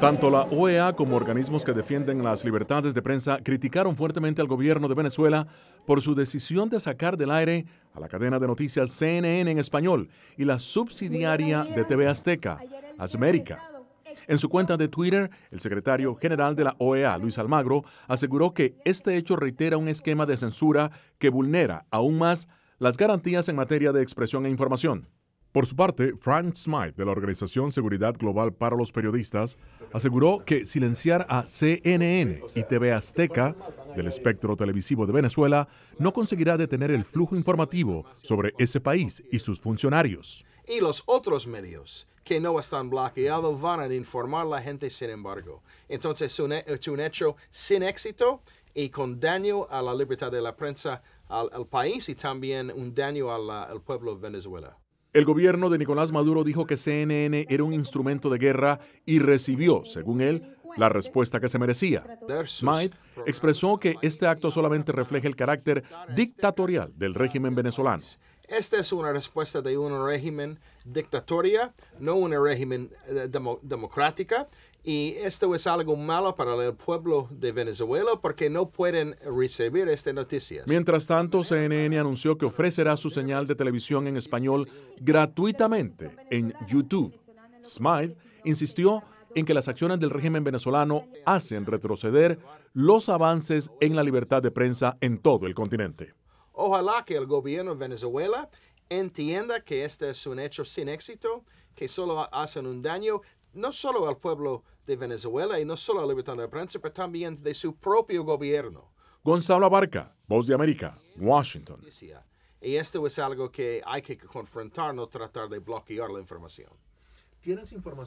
Tanto la OEA como organismos que defienden las libertades de prensa criticaron fuertemente al gobierno de Venezuela por su decisión de sacar del aire a la cadena de noticias CNN en español y la subsidiaria de TV Azteca, Asmérica. En su cuenta de Twitter, el secretario general de la OEA, Luis Almagro, aseguró que este hecho reitera un esquema de censura que vulnera aún más las garantías en materia de expresión e información. Por su parte, Frank Smythe, de la Organización Seguridad Global para los Periodistas, aseguró que silenciar a CNN y TV Azteca del espectro televisivo de Venezuela no conseguirá detener el flujo informativo sobre ese país y sus funcionarios. Y los otros medios que no están bloqueados van a informar a la gente, sin embargo. Entonces, es un hecho sin éxito y con daño a la libertad de la prensa, al, país y también un daño al pueblo de Venezuela. El gobierno de Nicolás Maduro dijo que CNN era un instrumento de guerra y recibió, según él, la respuesta que se merecía. Smythe expresó que este acto solamente refleja el carácter dictatorial del régimen venezolano. Esta es una respuesta de un régimen dictatorial, no un régimen eh, democrático... Y esto es algo malo para el pueblo de Venezuela porque no pueden recibir estas noticias. Mientras tanto, CNN anunció que ofrecerá su señal de televisión en español gratuitamente en YouTube. Smile insistió en que las acciones del régimen venezolano hacen retroceder los avances en la libertad de prensa en todo el continente. Ojalá que el gobierno de Venezuela entienda que este es un hecho sin éxito, que solo hacen un daño no solo al pueblo de Venezuela y no solo a la libertad de prensa, pero también de su propio gobierno. Gonzalo Abarca, Voz de América, Washington. Y esto es algo que hay que confrontar, no tratar de bloquear la información. ¿Tienes información?